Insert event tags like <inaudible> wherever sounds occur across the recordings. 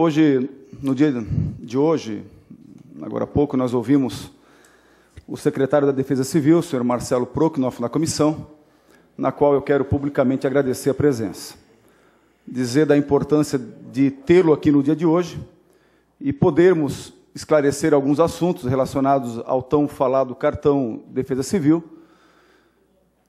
Hoje, no dia de hoje, agora há pouco, nós ouvimos o secretário da Defesa Civil, o senhor Marcelo Proknoff, na comissão, na qual eu quero publicamente agradecer a presença. Dizer da importância de tê-lo aqui no dia de hoje e podermos esclarecer alguns assuntos relacionados ao tão falado cartão Defesa Civil,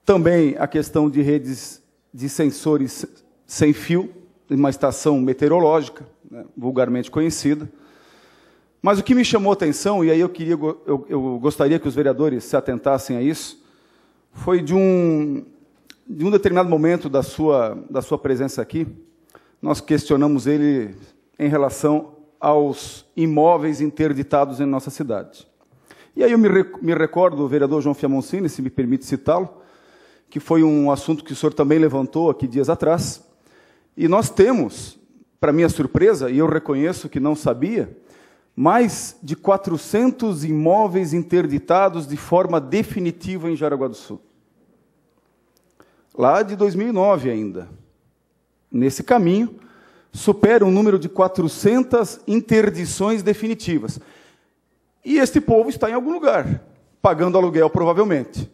também a questão de redes de sensores sem fio, uma estação meteorológica, né, vulgarmente conhecida. Mas o que me chamou a atenção, e aí eu, queria, eu, eu gostaria que os vereadores se atentassem a isso, foi de um, de um determinado momento da sua, da sua presença aqui, nós questionamos ele em relação aos imóveis interditados em nossa cidade. E aí eu me, me recordo do vereador João Fiamoncini, se me permite citá-lo, que foi um assunto que o senhor também levantou aqui dias atrás, e nós temos, para minha surpresa, e eu reconheço que não sabia, mais de 400 imóveis interditados de forma definitiva em Jaraguá do Sul. Lá de 2009 ainda. Nesse caminho, supera um número de 400 interdições definitivas. E este povo está em algum lugar, pagando aluguel provavelmente.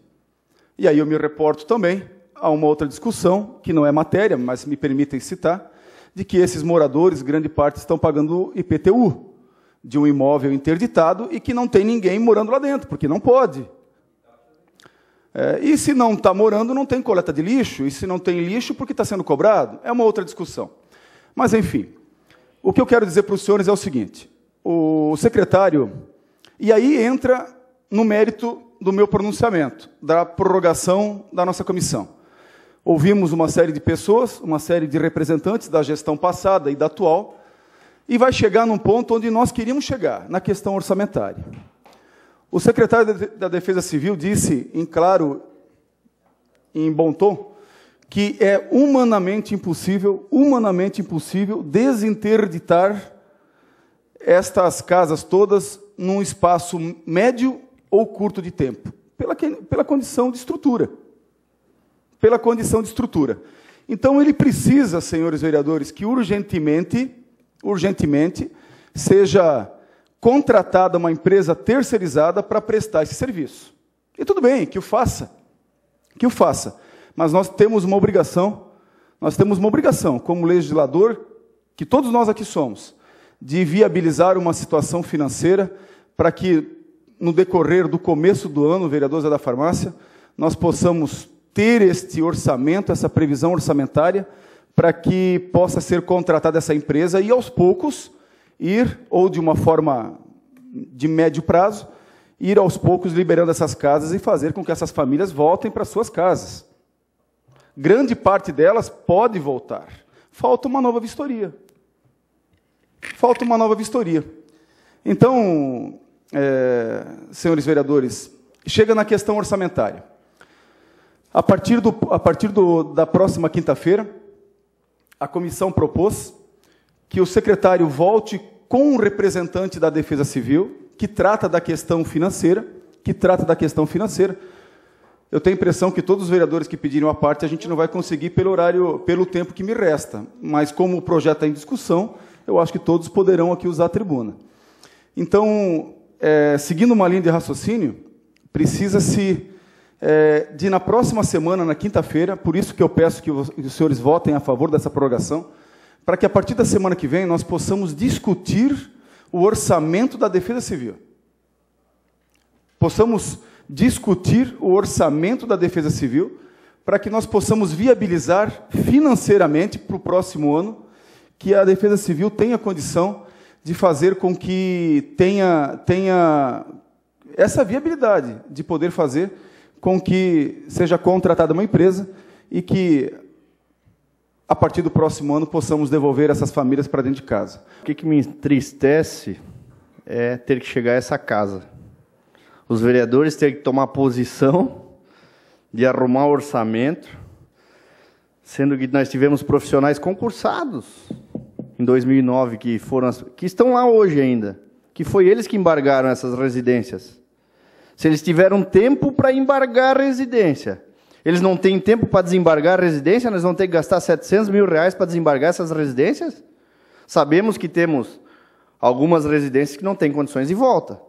E aí eu me reporto também a uma outra discussão, que não é matéria, mas me permitem citar, de que esses moradores, grande parte, estão pagando IPTU de um imóvel interditado e que não tem ninguém morando lá dentro, porque não pode. É, e se não está morando, não tem coleta de lixo, e se não tem lixo, porque está sendo cobrado? É uma outra discussão. Mas, enfim, o que eu quero dizer para os senhores é o seguinte: o secretário. E aí entra no mérito do meu pronunciamento, da prorrogação da nossa comissão. Ouvimos uma série de pessoas, uma série de representantes da gestão passada e da atual, e vai chegar num ponto onde nós queríamos chegar, na questão orçamentária. O secretário da Defesa Civil disse, em claro em bom tom, que é humanamente impossível, humanamente impossível desinterditar estas casas todas num espaço médio ou curto de tempo, pela, pela condição de estrutura pela condição de estrutura. Então ele precisa, senhores vereadores, que urgentemente, urgentemente seja contratada uma empresa terceirizada para prestar esse serviço. E tudo bem, que o faça. Que o faça. Mas nós temos uma obrigação, nós temos uma obrigação como legislador, que todos nós aqui somos, de viabilizar uma situação financeira para que no decorrer do começo do ano, vereadores da farmácia, nós possamos ter este orçamento, essa previsão orçamentária, para que possa ser contratada essa empresa e, aos poucos, ir, ou de uma forma de médio prazo, ir aos poucos liberando essas casas e fazer com que essas famílias voltem para suas casas. Grande parte delas pode voltar. Falta uma nova vistoria. Falta uma nova vistoria. Então, é, senhores vereadores, chega na questão orçamentária. A partir, do, a partir do, da próxima quinta-feira, a comissão propôs que o secretário volte com um representante da Defesa Civil, que trata da questão financeira, que trata da questão financeira. Eu tenho a impressão que todos os vereadores que pediram a parte a gente não vai conseguir pelo horário, pelo tempo que me resta. Mas como o projeto está em discussão, eu acho que todos poderão aqui usar a tribuna. Então, é, seguindo uma linha de raciocínio, precisa se é, de na próxima semana, na quinta-feira, por isso que eu peço que os, que os senhores votem a favor dessa prorrogação, para que a partir da semana que vem nós possamos discutir o orçamento da Defesa Civil. Possamos discutir o orçamento da Defesa Civil para que nós possamos viabilizar financeiramente para o próximo ano que a Defesa Civil tenha condição de fazer com que tenha, tenha essa viabilidade de poder fazer com que seja contratada uma empresa e que, a partir do próximo ano, possamos devolver essas famílias para dentro de casa. O que, que me entristece é ter que chegar a essa casa. Os vereadores terem que tomar posição de arrumar o orçamento, sendo que nós tivemos profissionais concursados em 2009 que foram que estão lá hoje ainda, que foi eles que embargaram essas residências. Se eles tiveram tempo para embargar a residência, eles não têm tempo para desembargar a residência, nós vamos ter que gastar 700 mil reais para desembargar essas residências? Sabemos que temos algumas residências que não têm condições de volta.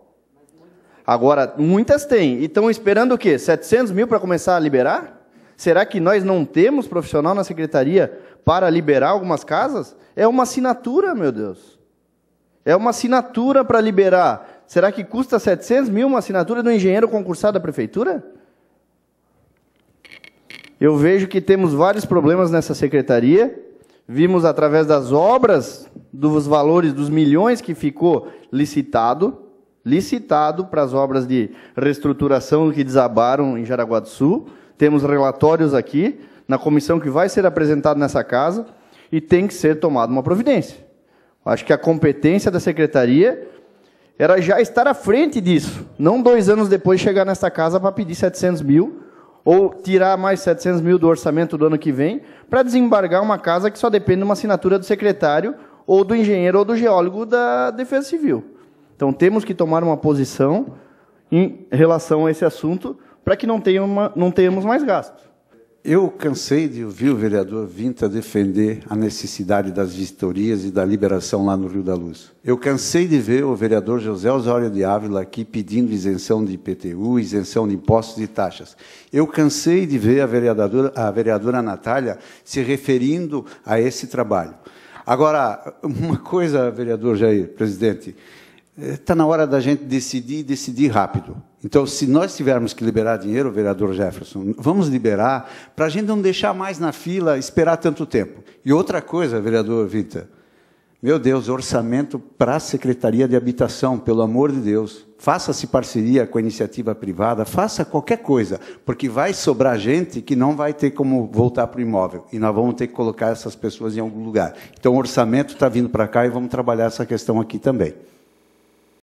Agora, muitas têm. E estão esperando o quê? 700 mil para começar a liberar? Será que nós não temos profissional na secretaria para liberar algumas casas? É uma assinatura, meu Deus. É uma assinatura para liberar Será que custa 700 mil uma assinatura do engenheiro concursado da prefeitura? Eu vejo que temos vários problemas nessa secretaria. Vimos através das obras, dos valores dos milhões que ficou licitado, licitado para as obras de reestruturação que desabaram em Jaraguá do Sul. Temos relatórios aqui na comissão que vai ser apresentado nessa casa e tem que ser tomada uma providência. Acho que a competência da secretaria era já estar à frente disso, não dois anos depois chegar nessa casa para pedir 700 mil ou tirar mais 700 mil do orçamento do ano que vem para desembargar uma casa que só depende de uma assinatura do secretário ou do engenheiro ou do geólogo da Defesa Civil. Então temos que tomar uma posição em relação a esse assunto para que não, tenha uma, não tenhamos mais gastos. Eu cansei de ouvir o vereador Vinta defender a necessidade das vistorias e da liberação lá no Rio da Luz. Eu cansei de ver o vereador José Osório de Ávila aqui pedindo isenção de IPTU, isenção de impostos e taxas. Eu cansei de ver a vereadora, a vereadora Natália se referindo a esse trabalho. Agora, <laughs> uma coisa, vereador Jair, presidente, está eh, na hora da gente decidir, decidir rápido. Então, se nós tivermos que liberar dinheiro, vereador Jefferson, vamos liberar para a gente não deixar mais na fila esperar tanto tempo. E outra coisa, vereador Vita, meu Deus, orçamento para a Secretaria de Habitação, pelo amor de Deus. Faça-se parceria com a iniciativa privada, faça qualquer coisa, porque vai sobrar gente que não vai ter como voltar para o imóvel e nós vamos ter que colocar essas pessoas em algum lugar. Então, o orçamento está vindo para cá e vamos trabalhar essa questão aqui também.